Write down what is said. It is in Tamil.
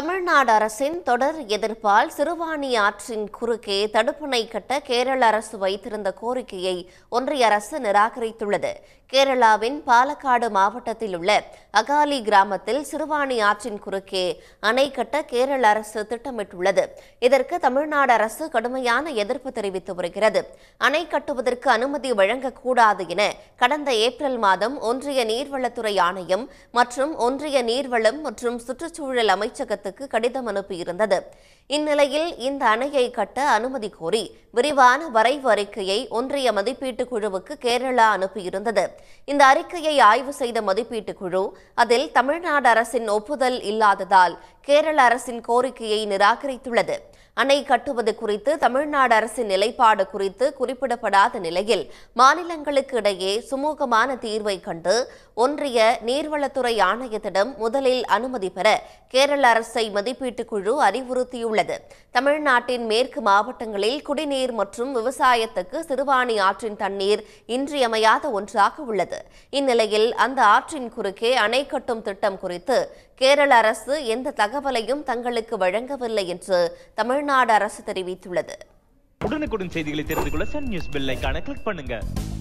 தமிழ்நாடு அரசின் தொடர் எதிர்ப்பால் சிறுவாணி ஆற்றின் குறுக்கே தடுப்பணை கட்ட கேரள அரசு வைத்திருந்த கோரிக்கையை ஒன்றிய அரசு நிராகரித்துள்ளது கேரளாவின் பாலக்காடு மாவட்டத்தில் உள்ள அகாலி கிராமத்தில் சிறுவாணி ஆற்றின் குறுக்கே அணை கட்ட கேரள அரசு திட்டமிட்டுள்ளது இதற்கு தமிழ்நாடு அரசு கடுமையான எதிர்ப்பு தெரிவித்து வருகிறது அணை கட்டுவதற்கு அனுமதி வழங்கக்கூடாது என கடந்த ஏப்ரல் மாதம் ஒன்றிய நீர்வளத்துறை ஆணையம் மற்றும் ஒன்றிய நீர்வளம் மற்றும் சுற்றுச்சூழல் அமைச்சகத்தில் அரசுக்கு கடிதம் அனுப்பியிருந்தது இந்நிலையில் இந்த அணையை கட்ட அனுமதி கோரி விரிவான வரைவு அறிக்கையை ஒன்றிய மதிப்பீட்டுக் குழுவுக்கு கேரளா அனுப்பியிருந்தது இந்த அறிக்கையை ஆய்வு செய்த மதிப்பீட்டுக் குழு அதில் தமிழ்நாடு அரசின் ஒப்புதல் இல்லாததால் கேரள அரசின் கோரிக்கையை நிராகரித்துள்ளது அணை கட்டுவது குறித்து தமிழ்நாடு அரசின் நிலைப்பாடு குறித்து குறிப்பிடப்படாத நிலையில் மாநிலங்களுக்கு இடையே சுமூகமான தீர்வை கண்டு ஒன்றிய நீர்வளத்துறை ஆணையத்திடம் முதலில் அனுமதி பெற கேரள அரசு அரசை மதிப்பீட்டுக் குழு அறிவுறுத்தியுள்ளது தமிழ்நாட்டின் மேற்கு மாவட்டங்களில் குடிநீர் மற்றும் விவசாயத்துக்கு சிறுவாணி ஆற்றின் தண்ணீர் இன்றியமையாத ஒன்றாக உள்ளது இந்நிலையில் அந்த ஆற்றின் குறுக்கே அணை கட்டும் திட்டம் குறித்து கேரள அரசு எந்த தகவலையும் தங்களுக்கு வழங்கவில்லை என்று தமிழ்நாடு அரசு தெரிவித்துள்ளது உடனுக்குடன் செய்திகளை தெரிந்து கொள்ள சன் நியூஸ் கிளிக்